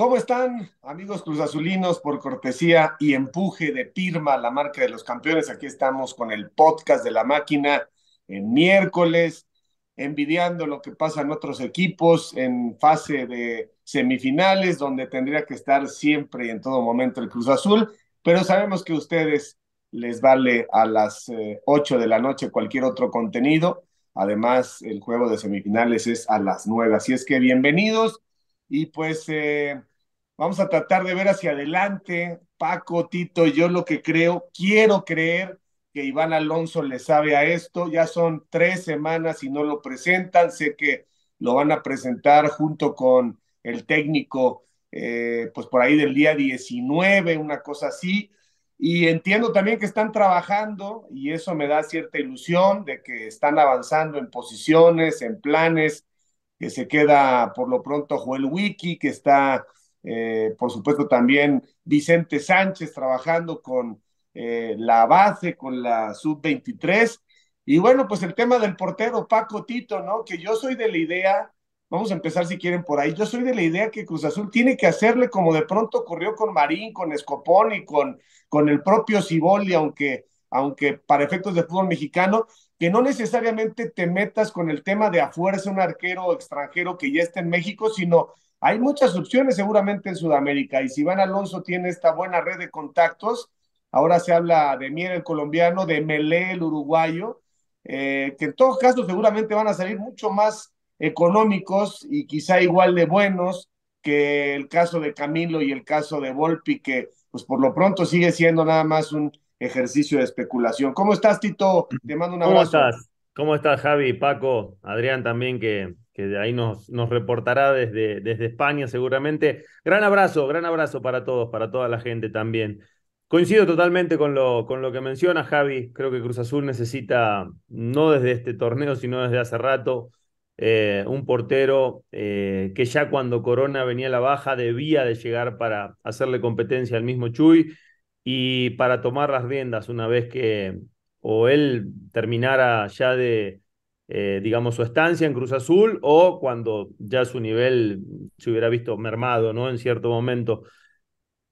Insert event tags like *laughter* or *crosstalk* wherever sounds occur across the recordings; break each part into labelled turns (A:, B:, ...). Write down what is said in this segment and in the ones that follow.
A: ¿Cómo están, amigos Cruz Azulinos? Por cortesía y empuje de Pirma, la marca de los campeones. Aquí estamos con el podcast de la máquina en miércoles, envidiando lo que pasa en otros equipos en fase de semifinales, donde tendría que estar siempre y en todo momento el Cruz Azul. Pero sabemos que a ustedes les vale a las 8 eh, de la noche cualquier otro contenido. Además, el juego de semifinales es a las 9. Así es que bienvenidos. Y pues eh, Vamos a tratar de ver hacia adelante. Paco, Tito, yo lo que creo, quiero creer que Iván Alonso le sabe a esto. Ya son tres semanas y no lo presentan. Sé que lo van a presentar junto con el técnico, eh, pues por ahí del día 19, una cosa así. Y entiendo también que están trabajando y eso me da cierta ilusión de que están avanzando en posiciones, en planes, que se queda por lo pronto Joel Wiki, que está eh, por supuesto también Vicente Sánchez trabajando con eh, la base, con la sub-23. Y bueno, pues el tema del portero Paco Tito, ¿no? Que yo soy de la idea, vamos a empezar si quieren por ahí, yo soy de la idea que Cruz Azul tiene que hacerle como de pronto ocurrió con Marín, con Escopón y con, con el propio Ciboli, aunque, aunque para efectos de fútbol mexicano, que no necesariamente te metas con el tema de a fuerza un arquero extranjero que ya está en México, sino hay muchas opciones seguramente en Sudamérica y si van Alonso tiene esta buena red de contactos, ahora se habla de Mier el colombiano, de Melé el uruguayo, eh, que en todos casos seguramente van a salir mucho más económicos y quizá igual de buenos que el caso de Camilo y el caso de Volpi, que pues por lo pronto sigue siendo nada más un ejercicio de especulación. ¿Cómo estás, Tito? Te mando un abrazo. ¿Cómo
B: estás? ¿Cómo estás, Javi, Paco, Adrián también, que de ahí nos, nos reportará desde, desde España seguramente. Gran abrazo, gran abrazo para todos, para toda la gente también. Coincido totalmente con lo, con lo que menciona Javi. Creo que Cruz Azul necesita, no desde este torneo, sino desde hace rato, eh, un portero eh, que ya cuando Corona venía a la baja debía de llegar para hacerle competencia al mismo Chuy y para tomar las riendas una vez que o él terminara ya de, eh, digamos, su estancia en Cruz Azul o cuando ya su nivel se hubiera visto mermado, ¿no? En cierto momento.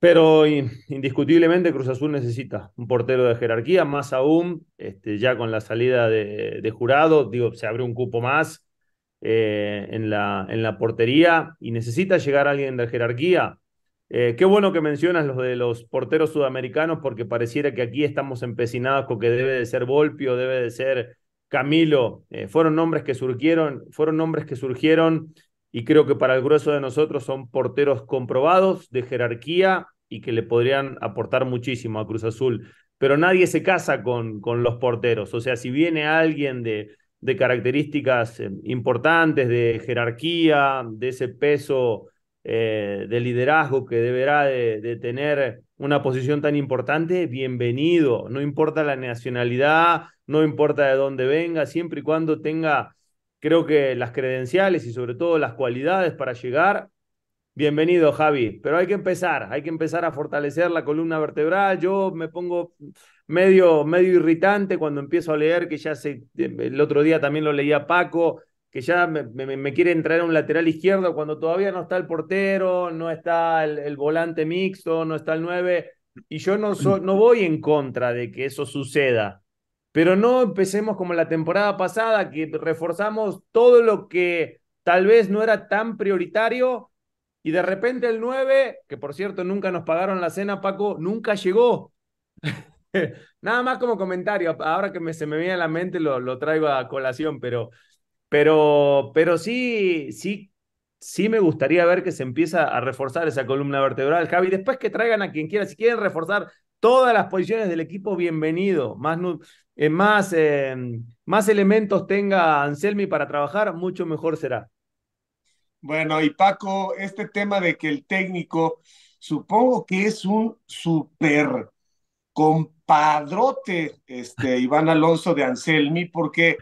B: Pero indiscutiblemente Cruz Azul necesita un portero de jerarquía, más aún, este, ya con la salida de, jurado, digo, se abre un cupo más eh, en, la, en la portería y necesita llegar alguien de jerarquía. Eh, qué bueno que mencionas los de los porteros sudamericanos, porque pareciera que aquí estamos empecinados con que debe de ser Volpio, debe de ser Camilo, eh, fueron nombres que surgieron, fueron nombres que surgieron y creo que para el grueso de nosotros son porteros comprobados de jerarquía y que le podrían aportar muchísimo a Cruz Azul. Pero nadie se casa con, con los porteros. O sea, si viene alguien de, características eh, importantes, de jerarquía, de ese peso eh, de liderazgo que deberá de tener una posición tan importante, bienvenido. No importa la nacionalidad, no importa de dónde venga, siempre y cuando tenga, creo que las credenciales y sobre todo las cualidades para llegar. Bienvenido, Javi. Pero hay que empezar, hay que empezar a fortalecer la columna vertebral. Yo me pongo medio, medio irritante cuando empiezo a leer, que ya se, el otro día también lo leía Paco, que ya me, quiere entrar traer a un lateral izquierdo cuando todavía no está el portero, no está el, volante mixto, no está el nueve. Y yo no, no voy en contra de que eso suceda, pero no empecemos como la temporada pasada, que reforzamos todo lo que tal vez no era tan prioritario y de repente el 9, que por cierto nunca nos pagaron la cena, Paco, nunca llegó. *laughs* Nada más como comentario, ahora que se me viene a la mente lo, lo traigo a colación, pero pero, pero sí, sí, sí me gustaría ver que se empieza a reforzar esa columna vertebral, Javi. Después que traigan a quien quiera, si quieren reforzar todas las posiciones del equipo, bienvenido. Más, eh, más, eh, más elementos tenga Anselmi para trabajar, mucho mejor
A: será. Bueno, y Paco, este tema de que el técnico, supongo que es un super compadrote, este Iván Alonso de Anselmi, porque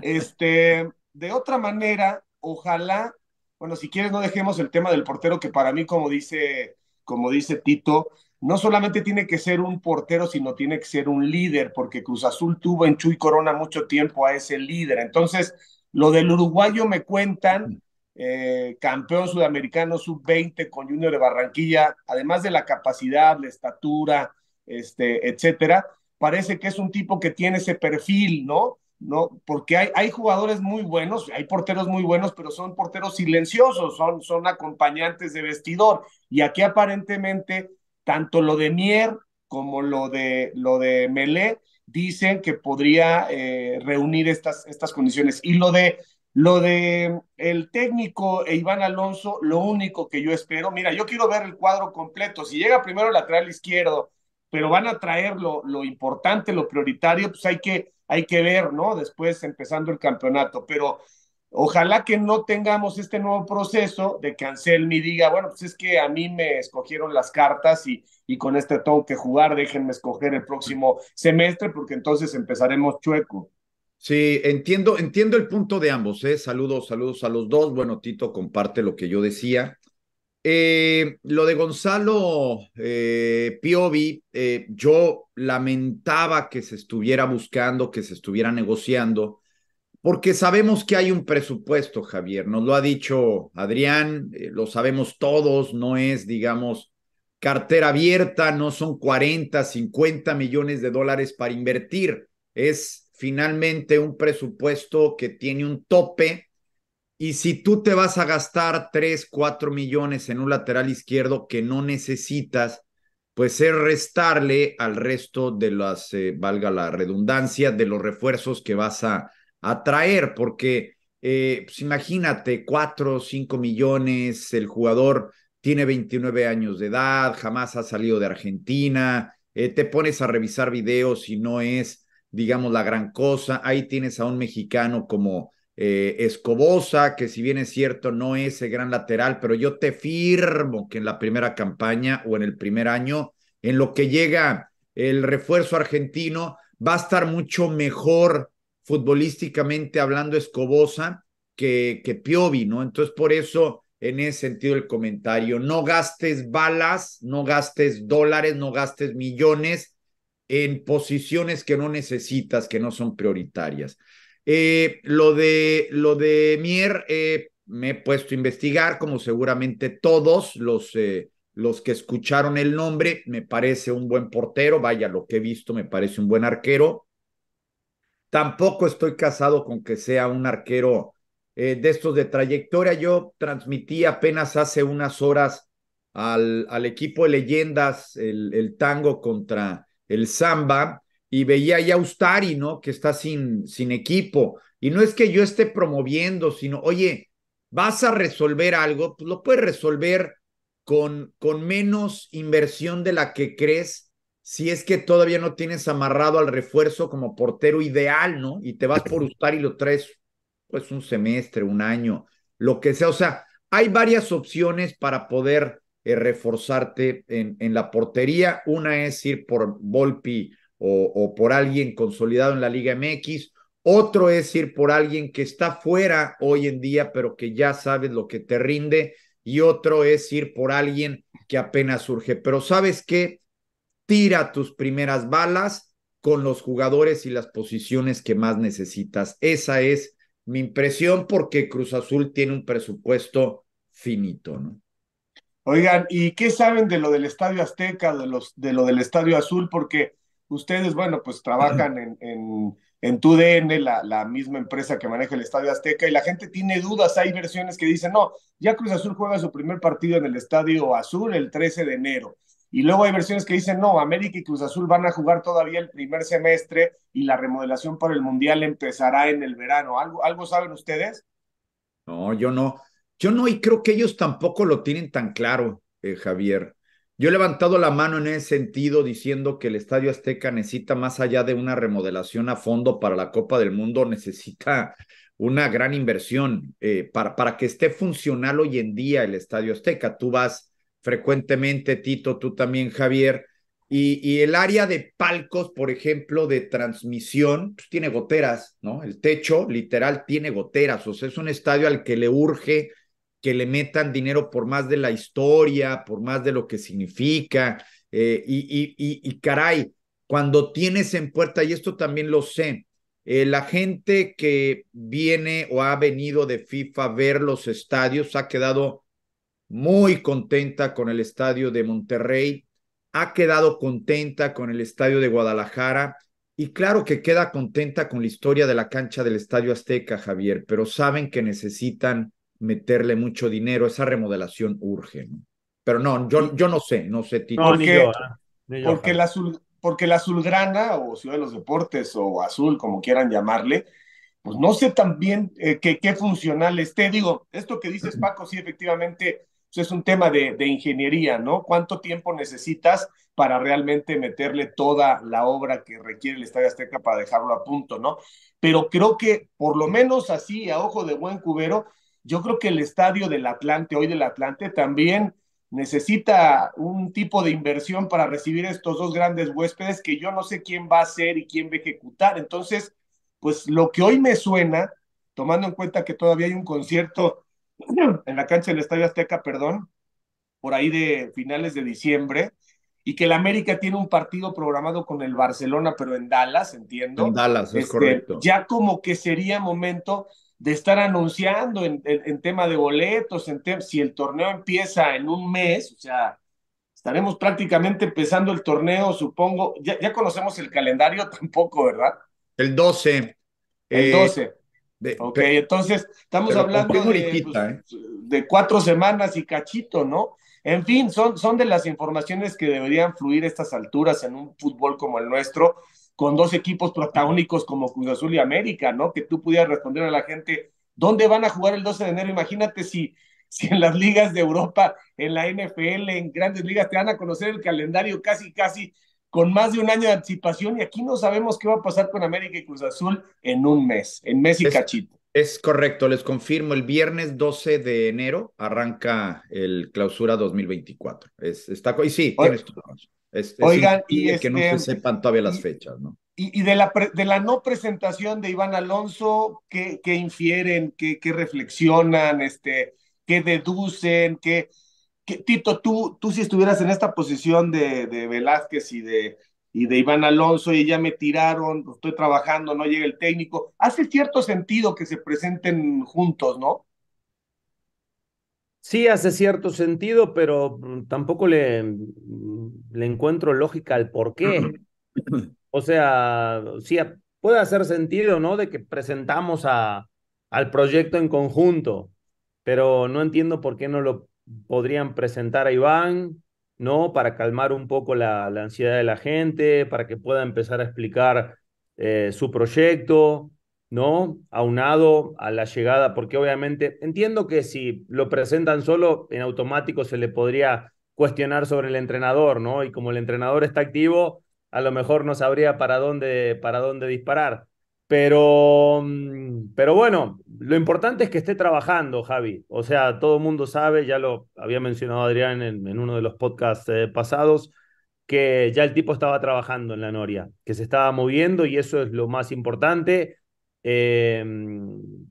A: este de otra manera, ojalá, bueno, si quieres no dejemos el tema del portero, que para mí, como dice, como dice Tito, no solamente tiene que ser un portero, sino tiene que ser un líder, porque Cruz Azul tuvo en Chuy Corona mucho tiempo a ese líder. Entonces, lo del uruguayo me cuentan, eh, campeón sudamericano sub-20 con Junior de Barranquilla, además de la capacidad, la estatura, este, etcétera, parece que es un tipo que tiene ese perfil, ¿no? ¿no? Porque hay, hay, jugadores muy buenos, hay porteros muy buenos, pero son porteros silenciosos, son, son acompañantes de vestidor. Y aquí aparentemente, tanto lo de Mier como lo de, lo de Melé dicen que podría eh, reunir estas, estas condiciones. Y lo de, lo de el técnico e Iván Alonso, lo único que yo espero, mira, yo quiero ver el cuadro completo. Si llega primero el lateral izquierdo, pero van a traer lo, lo importante, lo prioritario, pues hay que hay que ver, ¿no? Después empezando el campeonato, pero ojalá que no tengamos este nuevo proceso de que Anselmi diga, bueno, pues es que a mí me escogieron las cartas y, y con este tengo que jugar, déjenme escoger el próximo semestre porque entonces
C: empezaremos chueco. Sí, entiendo, entiendo el punto de ambos, ¿eh? Saludos, saludos a los dos. Bueno, Tito comparte lo que yo decía. Eh, lo de Gonzalo eh, Piovi, eh, yo lamentaba que se estuviera buscando, que se estuviera negociando, porque sabemos que hay un presupuesto, Javier, nos lo ha dicho Adrián, lo sabemos todos, no es, digamos, cartera abierta, no son 40, 50 millones de dólares para invertir, es finalmente un presupuesto que tiene un tope y si tú te vas a gastar 3, 4 millones en un lateral izquierdo que no necesitas, pues es restarle al resto de las, eh, valga la redundancia, de los refuerzos que vas a, traer, porque eh, pues imagínate, 4, 5 millones, el jugador tiene 29 años de edad, jamás ha salido de Argentina, eh, te pones a revisar videos y no es, digamos, la gran cosa, ahí tienes a un mexicano como eh, escobosa, que si bien es cierto, no es el gran lateral, pero yo te firmo que en la primera campaña o en el primer año, en lo que llega el refuerzo argentino, va a estar mucho mejor futbolísticamente hablando Escobosa que, que Piovi, ¿no? Entonces, por eso, en ese sentido, el comentario, no gastes balas, no gastes dólares, no gastes millones en posiciones que no necesitas, que no son prioritarias. Eh, lo, de, lo de Mier, eh, me he puesto a investigar, como seguramente todos los, eh, los que escucharon el nombre, me parece un buen portero, vaya, lo que he visto me parece un buen arquero. Tampoco estoy casado con que sea un arquero de estos de trayectoria. Yo transmití apenas hace unas horas al, al equipo de leyendas el, el tango contra el samba y veía ya Ustari, ¿no? Que está sin, sin equipo. Y no es que yo esté promoviendo, sino, oye, vas a resolver algo, pues lo puedes resolver con, con menos inversión de la que crees si es que todavía no tienes amarrado al refuerzo como portero ideal, ¿no? Y te vas por Ustari y lo traes, pues un semestre, un año, lo que sea. O sea, hay varias opciones para poder eh, reforzarte en, en, la portería. Una es ir por Volpi o, por alguien consolidado en la Liga MX. Otro es ir por alguien que está fuera hoy en día, pero que ya sabes lo que te rinde. Y otro es ir por alguien que apenas surge. Pero sabes qué? Tira tus primeras balas con los jugadores y las posiciones que más necesitas. Esa es mi impresión porque Cruz Azul tiene un presupuesto finito, ¿no? Oigan, ¿y qué saben de lo
A: del Estadio Azteca, de, los, de lo del Estadio Azul? Porque Ustedes, bueno, pues *laughs* trabajan en, en, en TUDN, la, la, misma empresa que maneja el Estadio Azteca, y la gente tiene dudas. Hay versiones que dicen, no, ya Cruz Azul juega su primer partido en el Estadio Azul el 13 de enero. Y luego hay versiones que dicen, no, América y Cruz Azul van a jugar todavía el primer semestre y la remodelación para el Mundial empezará en el verano. ¿Algo, algo saben ustedes?
C: No, yo no. Yo no, y creo que ellos tampoco lo tienen tan claro, eh, Javier. Yo he levantado la mano en ese sentido diciendo que el Estadio Azteca necesita, más allá de una remodelación a fondo para la Copa del Mundo, necesita una gran inversión eh, para, para que esté funcional hoy en día el Estadio Azteca. Tú vas frecuentemente, Tito, tú también, Javier, y, y el área de palcos, por ejemplo, de transmisión, pues, tiene goteras, ¿no? El techo literal tiene goteras, o sea, es un estadio al que le urge que le metan dinero por más de la historia, por más de lo que significa. Eh, y, y, caray, cuando tienes en puerta, y esto también lo sé, eh, la gente que viene o ha venido de FIFA a ver los estadios ha quedado muy contenta con el estadio de Monterrey, ha quedado contenta con el estadio de Guadalajara y claro que queda contenta con la historia de la cancha del Estadio Azteca, Javier, pero saben que necesitan meterle mucho dinero, esa remodelación urge, Pero no, yo, yo no sé, no sé, Tito. porque, ¿eh? porque,
A: la azul, porque la azulgrana o Ciudad de los Deportes o azul, como quieran llamarle, pues no sé también eh, qué funcional esté. Digo, esto que dices, Paco, sí, efectivamente pues es un tema de, de, ingeniería, ¿no? ¿Cuánto tiempo necesitas para realmente meterle toda la obra que requiere el Estadio Azteca para dejarlo a punto, ¿no? Pero creo que por lo menos así, a ojo de buen cubero, yo creo que el estadio del Atlante, hoy del Atlante, también necesita un tipo de inversión para recibir estos dos grandes huéspedes que yo no sé quién va a ser y quién va a ejecutar. Entonces, pues lo que hoy me suena, tomando en cuenta que todavía hay un concierto *clears throat* en la cancha del Estadio Azteca, perdón, por ahí de finales de diciembre, y que el América tiene un partido programado con el Barcelona, pero en Dallas, entiendo. En Dallas, es este, correcto. Ya como que sería momento de estar anunciando en, en, tema de boletos, en si el torneo empieza en un mes, o sea, estaremos prácticamente empezando el torneo, supongo, ya, ya conocemos el calendario *laughs* tampoco, ¿verdad? El 12. El 12. Eh, ok, entonces estamos hablando pues, ¿eh? de, cuatro semanas y cachito, ¿no? En fin, son, son de las informaciones que deberían fluir a estas alturas en un fútbol como el nuestro, con dos equipos protagónicos como Cruz Azul y América, ¿no? Que tú pudieras responder a la gente, ¿dónde van a jugar el 12 de enero? Imagínate si, si en las ligas de Europa, en la NFL, en grandes ligas, te van a conocer el calendario casi, casi con más de un año de anticipación y aquí no sabemos qué va a pasar
C: con América y Cruz Azul en un mes, en mes y cachito. Es correcto, les confirmo, el viernes 12 de enero arranca el clausura 2024. Es, está, y sí, tu todo. Oigan, y que no se este, sepan todavía las fechas, ¿no?
A: Y, de, la no presentación de Iván Alonso, ¿qué, infieren? ¿Qué, reflexionan? Este, ¿Qué deducen? Que Tito, tú, tú si estuvieras en esta posición de, de Velázquez y de, y de Iván Alonso y ya me tiraron, estoy trabajando, no llega el técnico. Hace cierto sentido que se presenten juntos, ¿no?
B: Sí, hace cierto sentido, pero mm, tampoco mm, le, encuentro lógica al por qué. *clears throat* *clears throat* O sea, sí, puede hacer sentido, ¿no? De que presentamos al proyecto en conjunto, pero no entiendo por qué no lo podrían presentar a Iván, ¿no? Para calmar un poco la, ansiedad de la gente, para que pueda empezar a explicar eh, su proyecto, ¿no? Aunado a la llegada, porque obviamente entiendo que si lo presentan solo, en automático se le podría cuestionar sobre el entrenador, ¿no? Y como el entrenador está activo, a lo mejor no sabría para dónde, para dónde disparar. Pero, mm, pero bueno, lo importante es que esté trabajando, Javi. O sea, todo el mundo sabe, ya lo había mencionado Adrián en, uno de los podcasts eh, pasados, que ya el tipo estaba trabajando en la Noria, que se estaba moviendo y eso es lo más importante Em,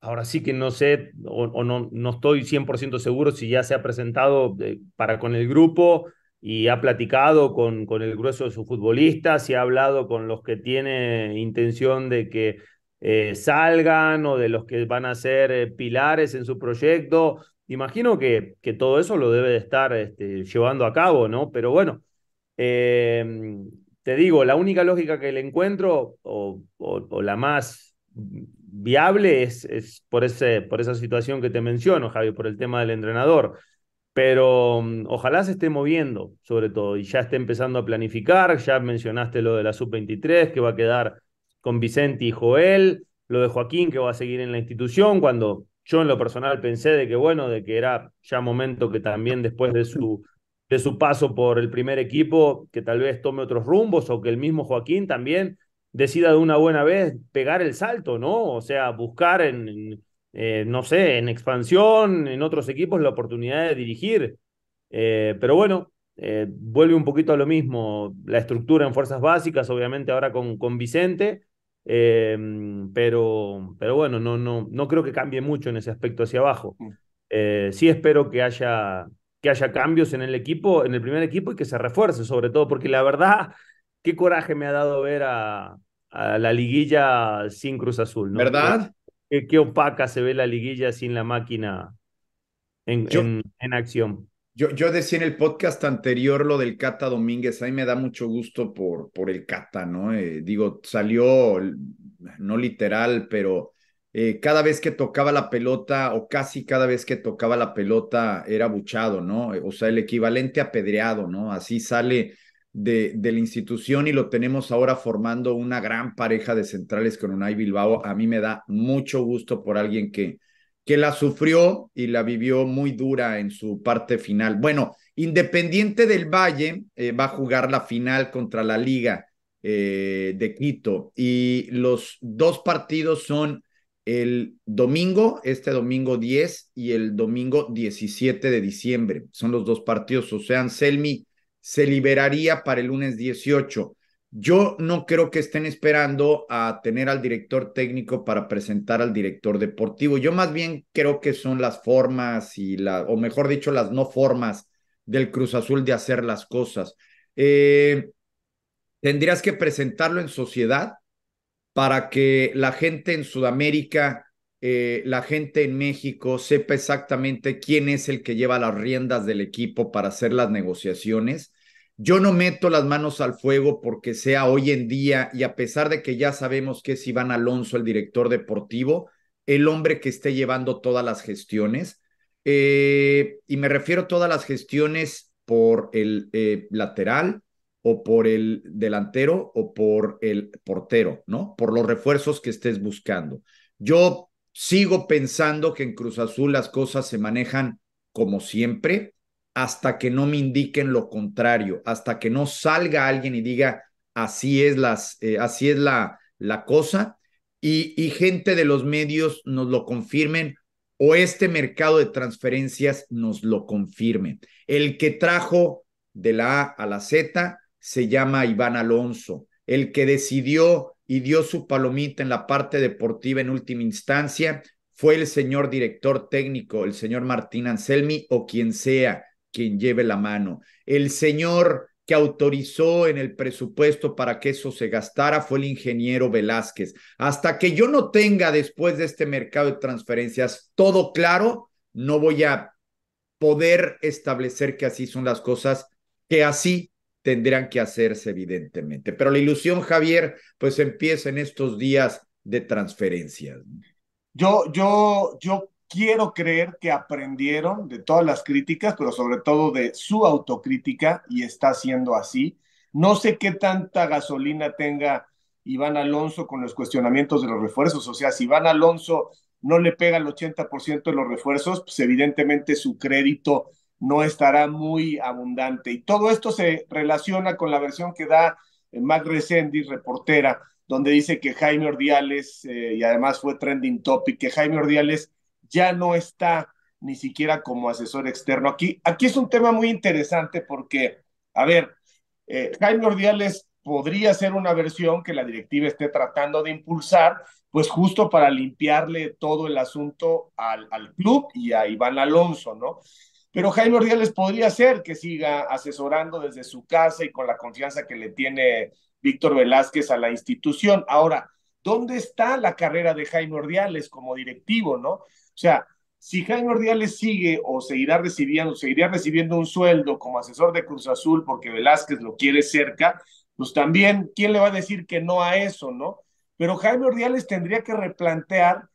B: ahora sí que no sé o, no, no estoy 100% seguro si ya se ha presentado eh, para con el grupo y ha platicado con, con el grueso de sus futbolistas, si ha hablado con los que tiene intención de que eh, salgan o de los que van a ser eh, pilares en su proyecto. Imagino que, que todo eso lo debe de estar este, llevando a cabo, ¿no? Pero bueno, em, te digo, la única lógica que le encuentro, o o, la más viable es, por, ese, por esa situación que te menciono, Javi, por el tema del entrenador. Pero mm, ojalá se esté moviendo, sobre todo, y ya esté empezando a planificar. Ya mencionaste lo de la sub-23, que va a quedar con Vicente y Joel, lo de Joaquín, que va a seguir en la institución, cuando yo en lo personal pensé de que, bueno, de que era ya momento que también después de su, de su paso por el primer equipo, que tal vez tome otros rumbos o que el mismo Joaquín también decida de una buena vez pegar el salto, ¿no? O sea, buscar en, eh, no sé, en expansión, en otros equipos, la oportunidad de dirigir. Eh, pero bueno, eh, vuelve un poquito a lo mismo, la estructura en fuerzas básicas, obviamente ahora con, con Vicente, pero, pero bueno, no, no, no creo que cambie mucho en ese aspecto hacia abajo. Mm. sí espero que haya, que haya cambios en el equipo, en el primer equipo y que se refuerce sobre todo, porque la verdad qué coraje me ha dado ver a, la liguilla sin Cruz Azul. ¿no? ¿Verdad? Qué, opaca se ve la liguilla sin la máquina en, en, acción.
C: Yo, yo, decía en el podcast anterior lo del Cata Domínguez, ahí me da mucho gusto por, por el Cata, ¿no? Eh, digo, salió, no literal, pero eh, cada vez que tocaba la pelota o casi cada vez que tocaba la pelota era buchado, ¿no? O sea, el equivalente apedreado, ¿no? Así sale de, la institución y lo tenemos ahora formando una gran pareja de centrales con Unai Bilbao. A mí me da mucho gusto por alguien que, que la sufrió y la vivió muy dura en su parte final. Bueno, Independiente del Valle eh, va a jugar la final contra la Liga eh, de Quito y los dos partidos son el domingo, este domingo 10 y el domingo 17 de diciembre. Son los dos partidos. O sea, Anselmi se liberaría para el lunes 18. Yo no creo que estén esperando a tener al director técnico para presentar al director deportivo. Yo más bien creo que son las formas y la, o mejor dicho, las no formas del Cruz Azul de hacer las cosas. Eh, tendrías que presentarlo en sociedad para que la gente en Sudamérica, eh, la gente en México sepa exactamente quién es el que lleva las riendas del equipo para hacer las negociaciones yo no meto las manos al fuego porque sea hoy en día y a pesar de que ya sabemos que es Iván Alonso, el director deportivo, el hombre que esté llevando todas las gestiones. Eh, y me refiero a todas las gestiones por el eh, lateral o por el delantero o por el portero, ¿no? Por los refuerzos que estés buscando. Yo sigo pensando que en Cruz Azul las cosas se manejan como siempre, hasta que no me indiquen lo contrario, hasta que no salga alguien y diga, así es, las, eh, así es la, la cosa, y, y gente de los medios nos lo confirmen o este mercado de transferencias nos lo confirme. El que trajo de la A a la Z se llama Iván Alonso, el que decidió y dio su palomita en la parte deportiva en última instancia fue el señor director técnico, el señor Martín Anselmi o quien sea quien lleve la mano. El señor que autorizó en el presupuesto para que eso se gastara fue el ingeniero Velázquez. Hasta que yo no tenga después de este mercado de transferencias todo claro, no voy a poder establecer que así son las cosas, que así tendrán que hacerse evidentemente. Pero la ilusión, Javier, pues empieza en estos días de transferencias. Yo, yo, yo
A: quiero creer que aprendieron de todas las críticas, pero sobre todo de su autocrítica y está siendo así. No sé qué tanta gasolina tenga Iván Alonso con los cuestionamientos de los refuerzos. O sea, si Iván Alonso no le pega el 80% de los refuerzos, pues evidentemente su crédito no estará muy abundante. Y todo esto se relaciona con la versión que da eh, Mac Resendi, reportera, donde dice que Jaime Ordiales, eh, y además fue trending topic, que Jaime Ordiales ya no está ni siquiera como asesor externo. Aquí, aquí es un tema muy interesante porque, a ver, eh, Jaime Ordiales podría ser una versión que la directiva esté tratando de impulsar, pues justo para limpiarle todo el asunto al, al club y a Iván Alonso, ¿no? Pero Jaime Ordiales podría ser que siga asesorando desde su casa y con la confianza que le tiene Víctor Velázquez a la institución. Ahora, ¿dónde está la carrera de Jaime Ordiales como directivo, no? O sea, si Jaime Ordiales sigue o seguirá recibiendo, seguirá recibiendo un sueldo como asesor de Cruz Azul porque Velázquez lo quiere cerca, pues también, ¿quién le va a decir que no a eso, no? Pero Jaime Ordiales tendría que replantear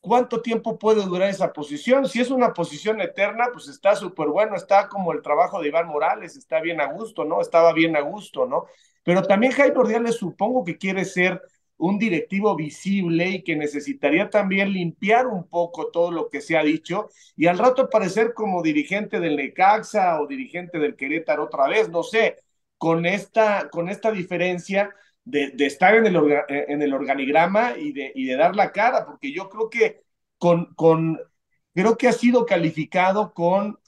A: cuánto tiempo puede durar esa posición. Si es una posición eterna, pues está súper bueno, está como el trabajo de Iván Morales, está bien a gusto, ¿no? Estaba bien a gusto, ¿no? Pero también Jaime Ordiales supongo que quiere ser un directivo visible y que necesitaría también limpiar un poco todo lo que se ha dicho y al rato aparecer como dirigente del Necaxa o dirigente del Querétaro otra vez, no sé, con esta, con esta diferencia de, estar en el, en el organigrama y de, y de dar la cara, porque yo creo que con, con creo que ha sido calificado con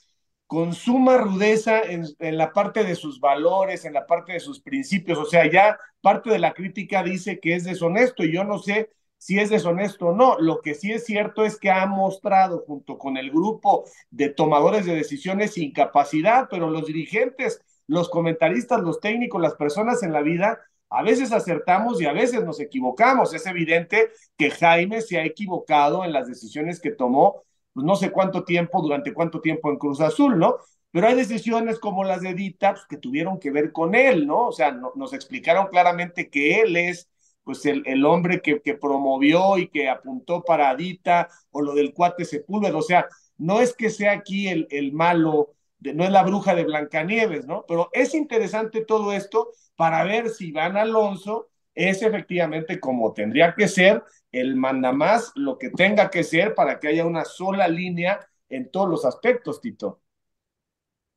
A: con suma rudeza en, la parte de sus valores, en la parte de sus principios. O sea, ya parte de la crítica dice que es deshonesto y yo no sé si es deshonesto o no. Lo que sí es cierto es que ha mostrado junto con el grupo de tomadores de decisiones incapacidad, pero los dirigentes, los comentaristas, los técnicos, las personas en la vida, a veces acertamos y a veces nos equivocamos. Es evidente que Jaime se ha equivocado en las decisiones que tomó pues no sé cuánto tiempo, durante cuánto tiempo en Cruz Azul, ¿no? Pero hay decisiones como las de Dita pues, que tuvieron que ver con él, ¿no? O sea, nos explicaron claramente que él es pues el, hombre que, que, promovió y que apuntó para Dita o lo del cuate Sepúlveda. O sea, no es que sea aquí el, el malo, no es la bruja de Blancanieves, ¿no? Pero es interesante todo esto para ver si Van Alonso es efectivamente como tendría que ser el mandamás, lo que tenga que ser para que haya una sola línea en todos los aspectos, Tito.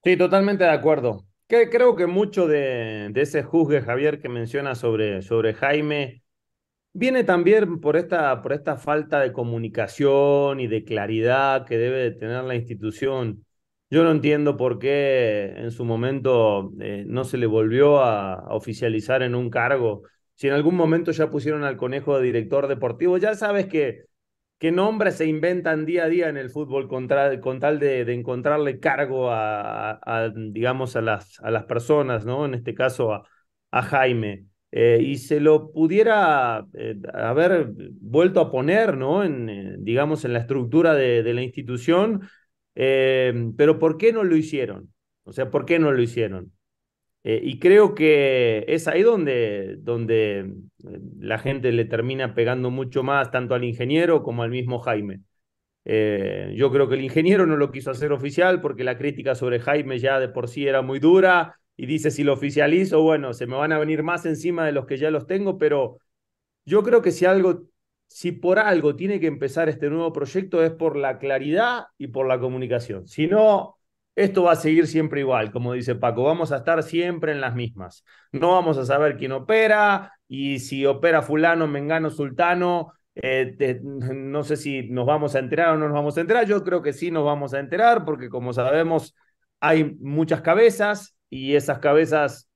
A: Sí, totalmente de acuerdo.
B: Que, creo que mucho de, ese juzgue, Javier, que menciona sobre, sobre Jaime, viene también por esta, por esta falta de comunicación y de claridad que debe tener la institución. Yo no entiendo por qué en su momento eh, no se le volvió a, oficializar en un cargo si en algún momento ya pusieron al conejo de director deportivo, ya sabes que, qué nombres se inventan día a día en el fútbol con tal de, encontrarle cargo a, digamos, a las, a las personas, ¿no? En este caso a, a Jaime. Eh, y se lo pudiera eh, haber vuelto a poner, ¿no? En, eh, digamos, en la estructura de, de la institución, pero ¿por qué no lo hicieron? O sea, ¿por qué no lo hicieron? Eh, y creo que es ahí donde, donde eh, la gente le termina pegando mucho más, tanto al ingeniero como al mismo Jaime. Eh, yo creo que el ingeniero no lo quiso hacer oficial porque la crítica sobre Jaime ya de por sí era muy dura y dice si lo oficializo, bueno, se me van a venir más encima de los que ya los tengo, pero yo creo que si algo, si por algo tiene que empezar este nuevo proyecto es por la claridad y por la comunicación. Si no, esto va a seguir siempre igual, como dice Paco, vamos a estar siempre en las mismas. No vamos a saber quién opera y si opera fulano, mengano, sultano, eh, *laughs* no sé si nos vamos a enterar o no nos vamos a enterar. Yo creo que sí nos vamos a enterar porque como sabemos hay muchas cabezas y esas cabezas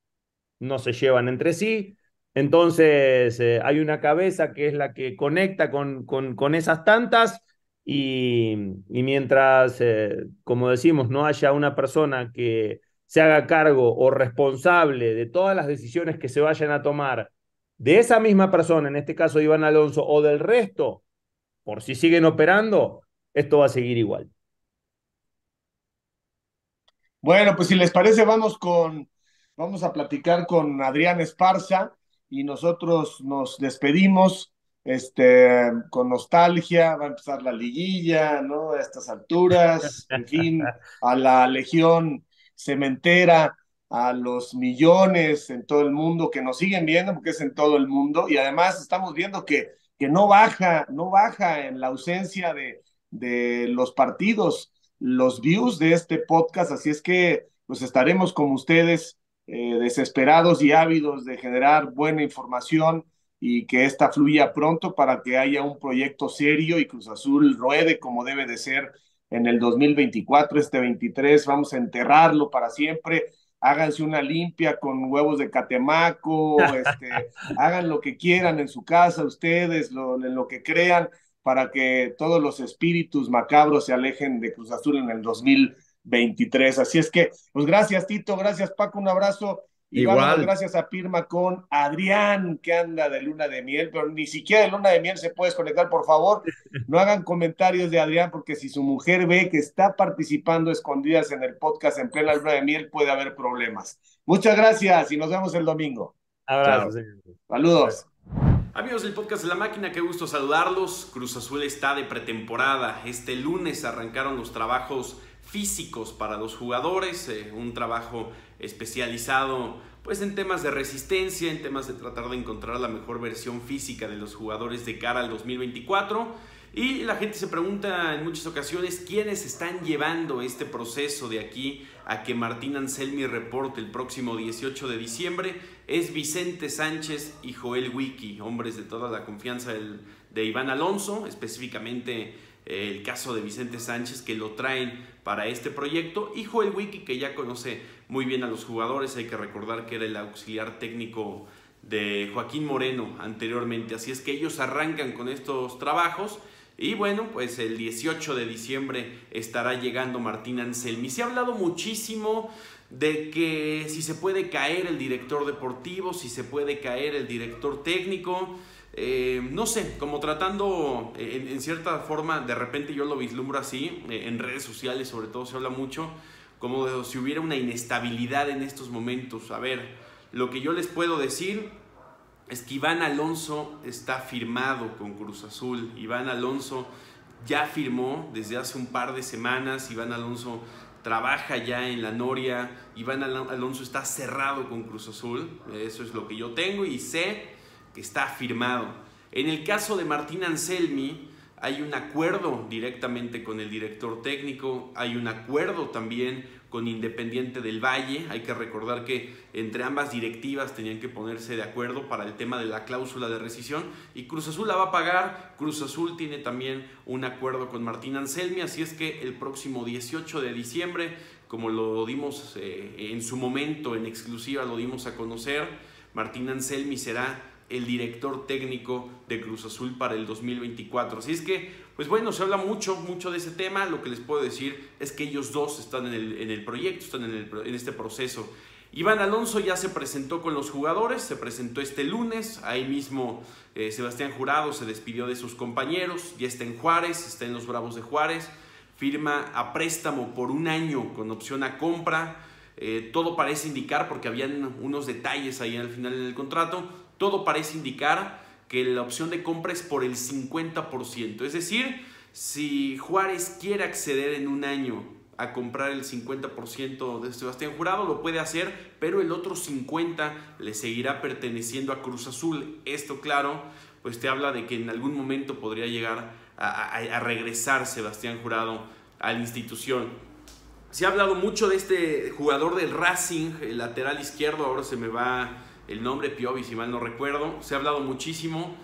B: no se llevan entre sí. Entonces eh, hay una cabeza que es la que conecta con, con, con esas tantas y, mientras, eh, como decimos, no haya una persona que se haga cargo o responsable de todas las decisiones que se vayan a tomar de esa misma persona, en este caso Iván Alonso, o del resto, por si siguen operando, esto va a seguir igual.
A: Bueno, pues si les parece, vamos con, vamos a platicar con Adrián Esparza y nosotros nos despedimos este, con nostalgia, va a empezar la liguilla, ¿no? A estas alturas, *laughs* en fin, a la legión cementera, a los millones en todo el mundo que nos siguen viendo, porque es en todo el mundo, y además estamos viendo que, que no baja, no baja en la ausencia de, de los partidos, los views de este podcast, así es que pues estaremos como ustedes, eh, desesperados y ávidos de generar buena información, y que esta fluya pronto para que haya un proyecto serio y Cruz Azul ruede como debe de ser en el 2024, este 23, vamos a enterrarlo para siempre. Háganse una limpia con huevos de catemaco, *laughs* este, hagan lo que quieran en su casa, ustedes, lo, en lo que crean, para que todos los espíritus macabros se alejen de Cruz Azul en el 2023. Así es que, pues gracias Tito, gracias Paco, un abrazo Igual. gracias a Pirma con Adrián, que anda de luna de miel, pero ni siquiera de luna de miel se puede desconectar, por favor. No hagan comentarios de Adrián, porque si su mujer ve que está participando escondidas en el podcast en plena luna de miel, puede haber problemas. Muchas gracias y nos vemos el domingo.
D: Abrazos. Saludos. Amigos del podcast de La Máquina, qué gusto saludarlos. Cruz Azul está de pretemporada. Este lunes arrancaron los trabajos físicos para los jugadores, eh, un trabajo especializado pues en temas de resistencia, en temas de tratar de encontrar la mejor versión física de los jugadores de cara al 2024. Y la gente se pregunta en muchas ocasiones quiénes están llevando este proceso de aquí a que Martín Anselmi reporte el próximo 18 de diciembre. Es Vicente Sánchez y Joel Wiki, hombres de toda la confianza de Iván Alonso, específicamente el caso de Vicente Sánchez que lo traen para este proyecto y Joel Wiki que ya conoce muy bien a los jugadores, hay que recordar que era el auxiliar técnico de Joaquín Moreno anteriormente, así es que ellos arrancan con estos trabajos y bueno, pues el 18 de diciembre estará llegando Martín Anselmi. Se ha hablado muchísimo de que si se puede caer el director deportivo, si se puede caer el director técnico. Eh, no sé, como tratando eh, en, cierta forma, de repente yo lo vislumbro así, eh, en redes sociales sobre todo se habla mucho, como si hubiera una inestabilidad en estos momentos. A ver, lo que yo les puedo decir es que Iván Alonso está firmado con Cruz Azul. Iván Alonso ya firmó desde hace un par de semanas. Iván Alonso trabaja ya en la Noria. Iván Alonso está cerrado con Cruz Azul. Eso es lo que yo tengo y sé que está firmado. En el caso de Martín Anselmi, hay un acuerdo directamente con el director técnico, hay un acuerdo también con Independiente del Valle. Hay que recordar que entre ambas directivas tenían que ponerse de acuerdo para el tema de la cláusula de rescisión y Cruz Azul la va a pagar. Cruz Azul tiene también un acuerdo con Martín Anselmi, así es que el próximo 18 de diciembre, como lo dimos eh, en su momento en exclusiva, lo dimos a conocer, Martín Anselmi será el director técnico de Cruz Azul para el 2024. Así es que, pues bueno, se habla mucho, mucho de ese tema. Lo que les puedo decir es que ellos dos están en el, proyecto, están en, este proceso. Iván Alonso ya se presentó con los jugadores, se presentó este lunes, ahí mismo eh, Sebastián Jurado se despidió de sus compañeros, ya está en Juárez, está en los Bravos de Juárez, firma a préstamo por un año con opción a compra, eh, todo parece indicar porque habían unos detalles ahí al final del contrato, todo parece indicar que la opción de compra es por el 50%. Es decir, si Juárez quiere acceder en un año a comprar el 50% de Sebastián Jurado, lo puede hacer, pero el otro 50% le seguirá perteneciendo a Cruz Azul. Esto, claro, pues te habla de que en algún momento podría llegar a, regresar Sebastián Jurado a la institución. Se ha hablado mucho de este jugador del Racing, el lateral izquierdo, ahora se me va el nombre Piovi, si mal no recuerdo. Se ha hablado muchísimo.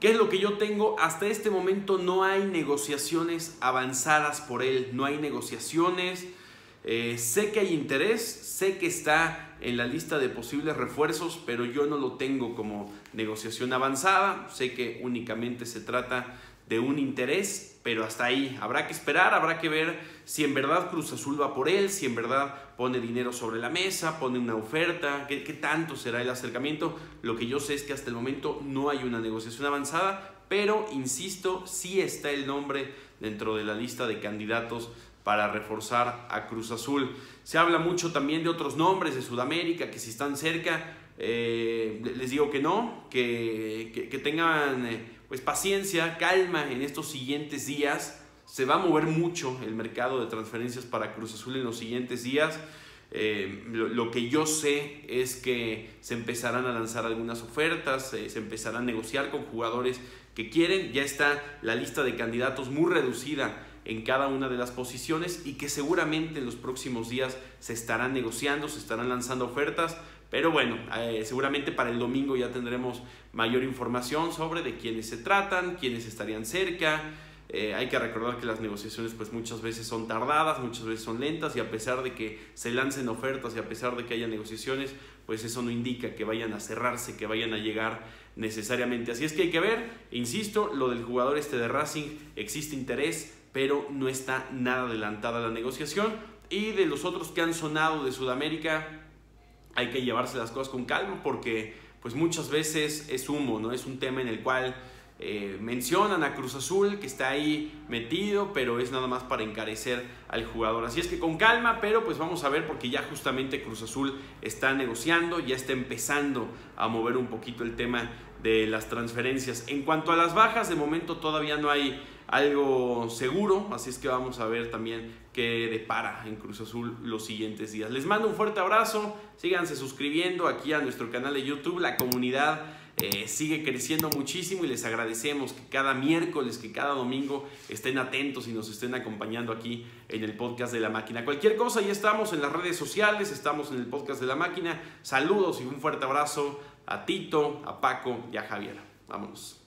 D: ¿Qué es lo que yo tengo? Hasta este momento no hay negociaciones avanzadas por él, no hay negociaciones. Eh, sé que hay interés, sé que está en la lista de posibles refuerzos, pero yo no lo tengo como negociación avanzada. Sé que únicamente se trata de un interés, pero hasta ahí. Habrá que esperar, habrá que ver si en verdad Cruz Azul va por él, si en verdad pone dinero sobre la mesa, pone una oferta, qué, tanto será el acercamiento. Lo que yo sé es que hasta el momento no hay una negociación avanzada, pero insisto, sí está el nombre dentro de la lista de candidatos para reforzar a Cruz Azul. Se habla mucho también de otros nombres de Sudamérica que si están cerca, eh, les digo que no, que tengan eh, pues paciencia, calma en estos siguientes días. Se va a mover mucho el mercado de transferencias para Cruz Azul en los siguientes días. Eh, lo, que yo sé es que se empezarán a lanzar algunas ofertas, eh, se empezarán a negociar con jugadores que quieren. Ya está la lista de candidatos muy reducida en cada una de las posiciones y que seguramente en los próximos días se estarán negociando, se estarán lanzando ofertas pero bueno, eh, seguramente para el domingo ya tendremos mayor información sobre de quiénes se tratan, quiénes estarían cerca. Eh, hay que recordar que las negociaciones pues muchas veces son tardadas, muchas veces son lentas y a pesar de que se lancen ofertas y a pesar de que haya negociaciones, pues eso no indica que vayan a cerrarse, que vayan a llegar necesariamente. Así es que hay que ver, insisto, lo del jugador este de Racing, existe interés, pero no está nada adelantada la negociación. Y de los otros que han sonado de Sudamérica, hay que llevarse las cosas con calma porque pues muchas veces es humo, ¿no? Es un tema en el cual eh, mencionan a Cruz Azul que está ahí metido, pero es nada más para encarecer al jugador. Así es que con calma, pero pues vamos a ver porque ya justamente Cruz Azul está negociando, ya está empezando a mover un poquito el tema de las transferencias. En cuanto a las bajas, de momento todavía no hay algo seguro, así es que vamos a ver también qué depara en Cruz Azul los siguientes días. Les mando un fuerte abrazo, síganse suscribiendo aquí a nuestro canal de YouTube, la comunidad eh, sigue creciendo muchísimo y les agradecemos que cada miércoles, que cada domingo estén atentos y nos estén acompañando aquí en el podcast de la máquina. Cualquier cosa, ya estamos en las redes sociales, estamos en el podcast de la máquina. Saludos y un fuerte abrazo a Tito, a Paco y a Javier. Vámonos.